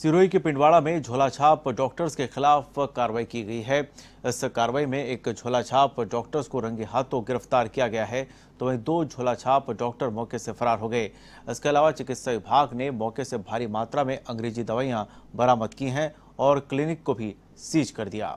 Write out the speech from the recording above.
सिरोही के पिंडवाड़ा में झोलाछाप डॉक्टर्स के खिलाफ कार्रवाई की गई है इस कार्रवाई में एक झोलाछाप डॉक्टर्स को रंगे हाथों गिरफ्तार किया गया है तो वहीं दो झोलाछाप डॉक्टर मौके से फरार हो गए इसके अलावा चिकित्सा विभाग ने मौके से भारी मात्रा में अंग्रेजी दवाइयां बरामद की हैं और क्लिनिक को भी सीज कर दिया